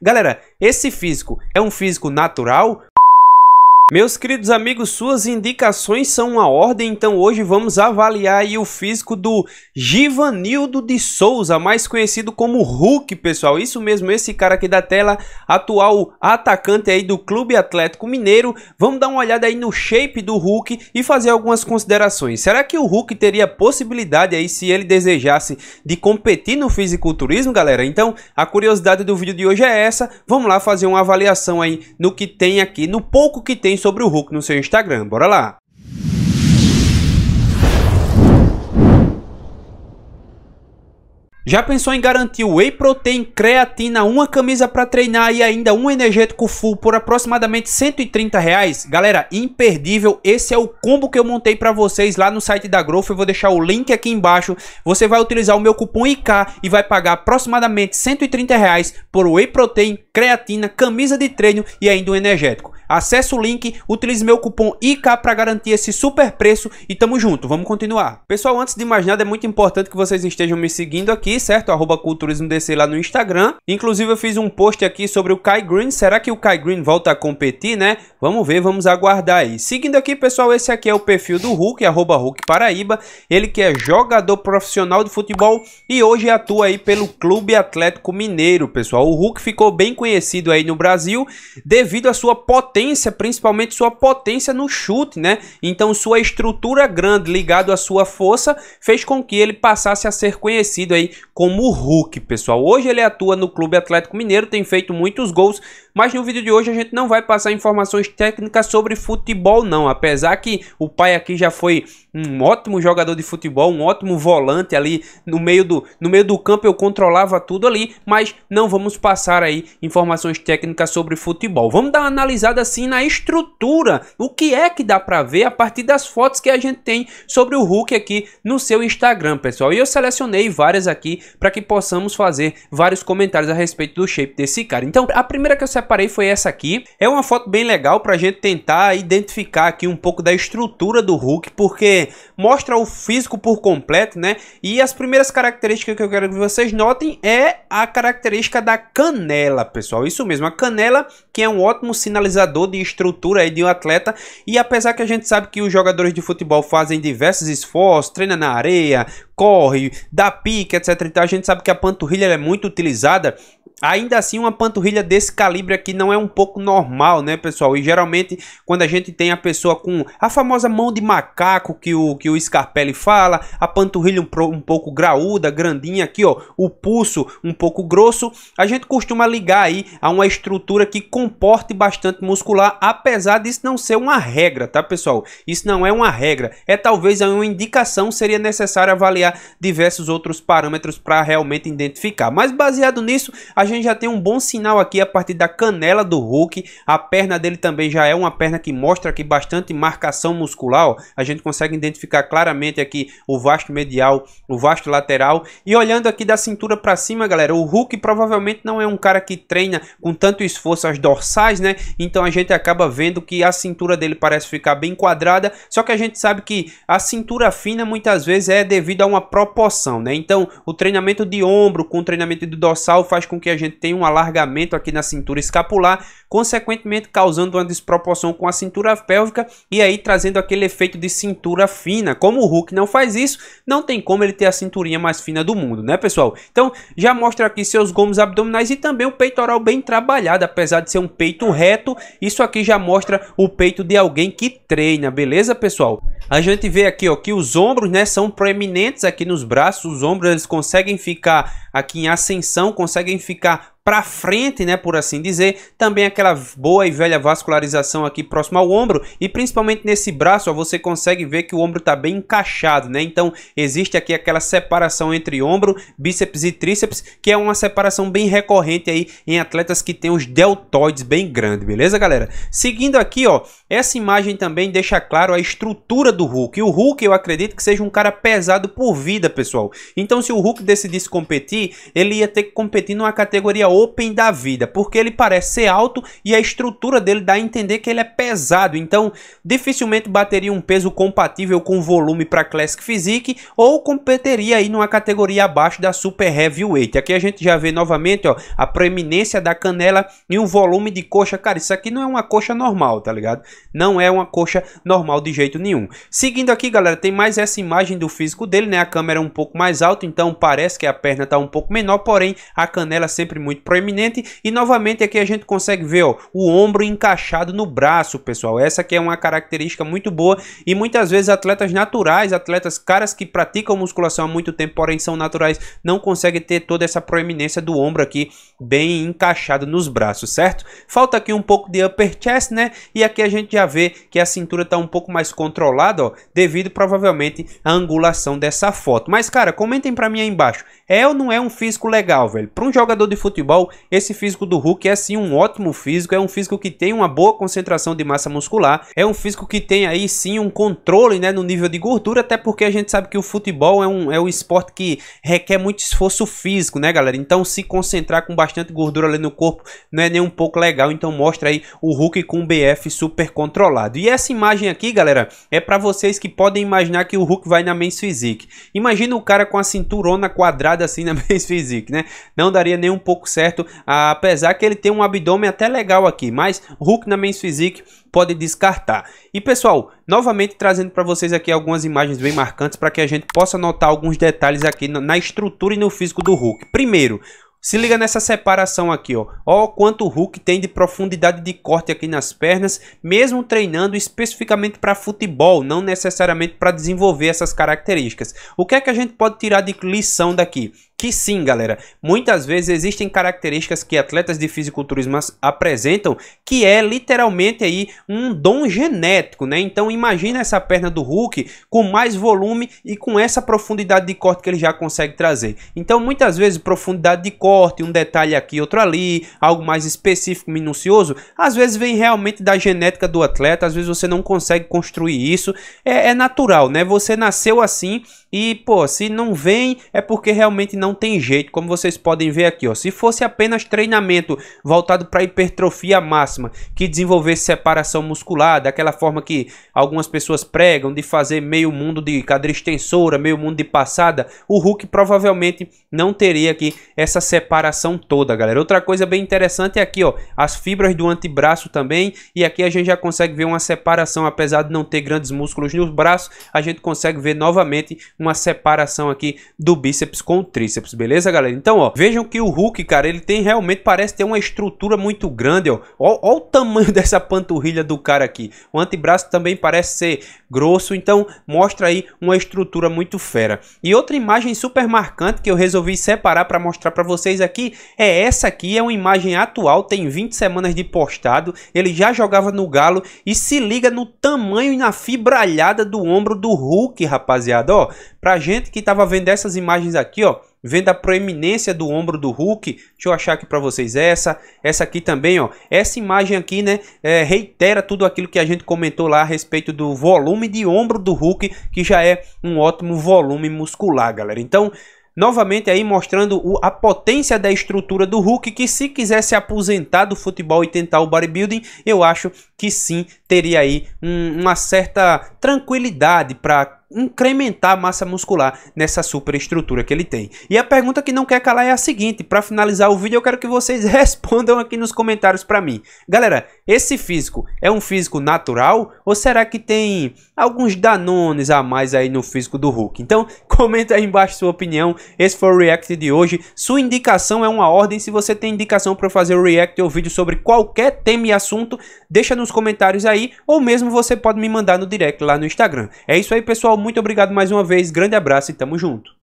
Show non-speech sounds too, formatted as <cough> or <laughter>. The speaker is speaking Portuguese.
Galera, esse físico é um físico natural? Meus queridos amigos, suas indicações são uma ordem, então hoje vamos avaliar o físico do Givanildo de Souza, mais conhecido como Hulk, pessoal. Isso mesmo, esse cara aqui da tela, atual atacante aí do Clube Atlético Mineiro. Vamos dar uma olhada aí no shape do Hulk e fazer algumas considerações. Será que o Hulk teria possibilidade aí, se ele desejasse, de competir no fisiculturismo, galera? Então, a curiosidade do vídeo de hoje é essa. Vamos lá fazer uma avaliação aí no que tem aqui, no pouco que tem sobre o Hulk no seu Instagram, bora lá! Já pensou em garantir whey protein, creatina, uma camisa para treinar e ainda um energético full por aproximadamente 130 reais? Galera, imperdível, esse é o combo que eu montei para vocês lá no site da Growth, eu vou deixar o link aqui embaixo. Você vai utilizar o meu cupom IK e vai pagar aproximadamente 130 reais por whey protein, creatina, camisa de treino e ainda um energético. Acesse o link, utilize meu cupom IK para garantir esse super preço e tamo junto, vamos continuar. Pessoal, antes de mais nada é muito importante que vocês estejam me seguindo aqui certo? Arroba culturismodc lá no Instagram. Inclusive eu fiz um post aqui sobre o Kai Green. Será que o Kai Green volta a competir, né? Vamos ver, vamos aguardar aí. Seguindo aqui, pessoal, esse aqui é o perfil do Hulk, arroba Hulk Paraíba. Ele que é jogador profissional de futebol e hoje atua aí pelo Clube Atlético Mineiro, pessoal. O Hulk ficou bem conhecido aí no Brasil devido à sua potência, principalmente sua potência no chute, né? Então sua estrutura grande ligado à sua força fez com que ele passasse a ser conhecido aí como o Hulk, pessoal. Hoje ele atua no Clube Atlético Mineiro, tem feito muitos gols, mas no vídeo de hoje a gente não vai passar informações técnicas sobre futebol não, apesar que o pai aqui já foi um ótimo jogador de futebol, um ótimo volante ali no meio do, no meio do campo eu controlava tudo ali, mas não vamos passar aí informações técnicas sobre futebol. Vamos dar uma analisada assim na estrutura, o que é que dá para ver a partir das fotos que a gente tem sobre o Hulk aqui no seu Instagram, pessoal. E eu selecionei várias aqui para que possamos fazer vários comentários a respeito do shape desse cara. Então, a primeira que eu separei foi essa aqui. É uma foto bem legal para a gente tentar identificar aqui um pouco da estrutura do Hulk, porque mostra o físico por completo, né? E as primeiras características que eu quero que vocês notem é a característica da canela, pessoal. Isso mesmo, a canela que é um ótimo sinalizador de estrutura aí de um atleta. E apesar que a gente sabe que os jogadores de futebol fazem diversos esforços, treina na areia, corre, dá pique, etc. Então a gente sabe que a panturrilha é muito utilizada ainda assim uma panturrilha desse calibre aqui não é um pouco normal, né, pessoal? E geralmente quando a gente tem a pessoa com a famosa mão de macaco que o, que o Scarpelli fala, a panturrilha um, um pouco graúda, grandinha aqui, ó, o pulso um pouco grosso, a gente costuma ligar aí a uma estrutura que comporte bastante muscular, apesar disso não ser uma regra, tá, pessoal? Isso não é uma regra, é talvez uma indicação, seria necessário avaliar diversos outros parâmetros para realmente identificar. Mas baseado nisso, a gente já tem um bom sinal aqui a partir da canela do Hulk. A perna dele também já é uma perna que mostra aqui bastante marcação muscular. Ó. A gente consegue identificar claramente aqui o vasto medial, o vasto lateral. E olhando aqui da cintura para cima, galera, o Hulk provavelmente não é um cara que treina com tanto esforço as dorsais, né? Então a gente acaba vendo que a cintura dele parece ficar bem quadrada. Só que a gente sabe que a cintura fina muitas vezes é devido a uma proporção, né? Então o treinamento de ombro com o treinamento do dorsal faz com que a gente tem um alargamento aqui na cintura escapular, consequentemente causando uma desproporção com a cintura pélvica e aí trazendo aquele efeito de cintura fina. Como o Hulk não faz isso, não tem como ele ter a cinturinha mais fina do mundo, né, pessoal? Então, já mostra aqui seus gomos abdominais e também o peitoral bem trabalhado, apesar de ser um peito reto, isso aqui já mostra o peito de alguém que treina, beleza, pessoal? A gente vê aqui, ó, que os ombros, né, são proeminentes aqui nos braços, os ombros eles conseguem ficar aqui em ascensão, conseguem ficar para frente, né, por assim dizer. Também aquela boa e velha vascularização aqui próximo ao ombro e principalmente nesse braço, ó, você consegue ver que o ombro está bem encaixado, né? Então existe aqui aquela separação entre ombro, bíceps e tríceps, que é uma separação bem recorrente aí em atletas que têm os deltoides bem grande, beleza, galera? Seguindo aqui, ó, essa imagem também deixa claro a estrutura do Hulk. E o Hulk, eu acredito que seja um cara pesado por vida, pessoal. Então se o Hulk decidisse competir, ele ia ter que competir numa categoria open da vida, porque ele parece ser alto e a estrutura dele dá a entender que ele é pesado, então dificilmente bateria um peso compatível com o volume para Classic Physique ou competiria aí numa categoria abaixo da Super Heavyweight. Aqui a gente já vê novamente ó, a preeminência da canela e um volume de coxa, cara, isso aqui não é uma coxa normal, tá ligado? Não é uma coxa normal de jeito nenhum. Seguindo aqui, galera, tem mais essa imagem do físico dele, né? A câmera é um pouco mais alta, então parece que a perna tá um pouco menor, porém a canela sempre muito proeminente e novamente aqui a gente consegue ver ó, o ombro encaixado no braço, pessoal. Essa aqui é uma característica muito boa e muitas vezes atletas naturais, atletas caras que praticam musculação há muito tempo, porém são naturais, não conseguem ter toda essa proeminência do ombro aqui bem encaixado nos braços, certo? Falta aqui um pouco de upper chest, né? E aqui a gente já vê que a cintura está um pouco mais controlada, ó, devido provavelmente à angulação dessa foto. Mas cara, comentem para mim aí embaixo, é ou não é um físico legal, velho? Para um jogador de futebol futebol, esse físico do Hulk é sim um ótimo físico, é um físico que tem uma boa concentração de massa muscular, é um físico que tem aí sim um controle né, no nível de gordura, até porque a gente sabe que o futebol é um, é um esporte que requer muito esforço físico, né galera? Então se concentrar com bastante gordura ali no corpo não é nem um pouco legal, então mostra aí o Hulk com um BF super controlado. E essa imagem aqui, galera, é para vocês que podem imaginar que o Hulk vai na Men's Physique. Imagina o cara com a cinturona quadrada assim na <laughs> Men's Physique, né? Não daria nem um pouco certo certo? Apesar que ele tem um abdômen até legal aqui, mas Hulk na Men's Physique pode descartar. E pessoal, novamente trazendo para vocês aqui algumas imagens bem marcantes para que a gente possa notar alguns detalhes aqui na estrutura e no físico do Hulk. Primeiro, se liga nessa separação aqui, ó. Ó quanto o Hulk tem de profundidade de corte aqui nas pernas, mesmo treinando especificamente para futebol, não necessariamente para desenvolver essas características. O que é que a gente pode tirar de lição daqui? que sim, galera, muitas vezes existem características que atletas de fisiculturismo apresentam que é literalmente aí um dom genético, né? Então imagina essa perna do Hulk com mais volume e com essa profundidade de corte que ele já consegue trazer. Então muitas vezes profundidade de corte, um detalhe aqui, outro ali, algo mais específico, minucioso, às vezes vem realmente da genética do atleta, às vezes você não consegue construir isso, é, é natural, né? Você nasceu assim e, pô, se não vem é porque realmente não tem jeito, como vocês podem ver aqui, ó. Se fosse apenas treinamento voltado para hipertrofia máxima, que desenvolvesse separação muscular, daquela forma que algumas pessoas pregam de fazer meio mundo de cadeira extensora, meio mundo de passada, o Hulk provavelmente não teria aqui essa separação toda, galera. Outra coisa bem interessante é aqui, ó, as fibras do antebraço também, e aqui a gente já consegue ver uma separação, apesar de não ter grandes músculos nos braços, a gente consegue ver novamente uma separação aqui do bíceps com o tríceps, beleza, galera? Então, ó, vejam que o Hulk, cara, ele tem realmente, parece ter uma estrutura muito grande, ó. Ó, ó o tamanho <laughs> dessa panturrilha do cara aqui. O antebraço também parece ser grosso, então mostra aí uma estrutura muito fera. E outra imagem super marcante que eu resolvi separar para mostrar para vocês aqui é essa aqui, é uma imagem atual, tem 20 semanas de postado, ele já jogava no Galo e se liga no tamanho e na fibralhada do ombro do Hulk, rapaziada, ó. Pra gente que estava vendo essas imagens aqui, ó, vendo a proeminência do ombro do Hulk, deixa eu achar aqui para vocês essa, essa aqui também, ó. Essa imagem aqui, né, é, reitera tudo aquilo que a gente comentou lá a respeito do volume de ombro do Hulk, que já é um ótimo volume muscular, galera. Então, novamente aí mostrando o, a potência da estrutura do Hulk, que se quisesse aposentar do futebol e tentar o bodybuilding, eu acho que sim, teria aí um, uma certa tranquilidade para incrementar a massa muscular nessa superestrutura que ele tem. E a pergunta que não quer calar é a seguinte, para finalizar o vídeo eu quero que vocês <laughs> respondam aqui nos comentários para mim. Galera, esse físico é um físico natural ou será que tem alguns danones a mais aí no físico do Hulk? Então, <laughs> comenta aí embaixo sua opinião. Esse foi o react de hoje. Sua indicação é uma ordem, se você tem indicação para fazer o react ou vídeo sobre qualquer tema e assunto, deixa nos comentários aí ou mesmo você pode me mandar no direct lá no Instagram. É isso aí, pessoal muito obrigado mais uma vez. Grande abraço e tamo junto.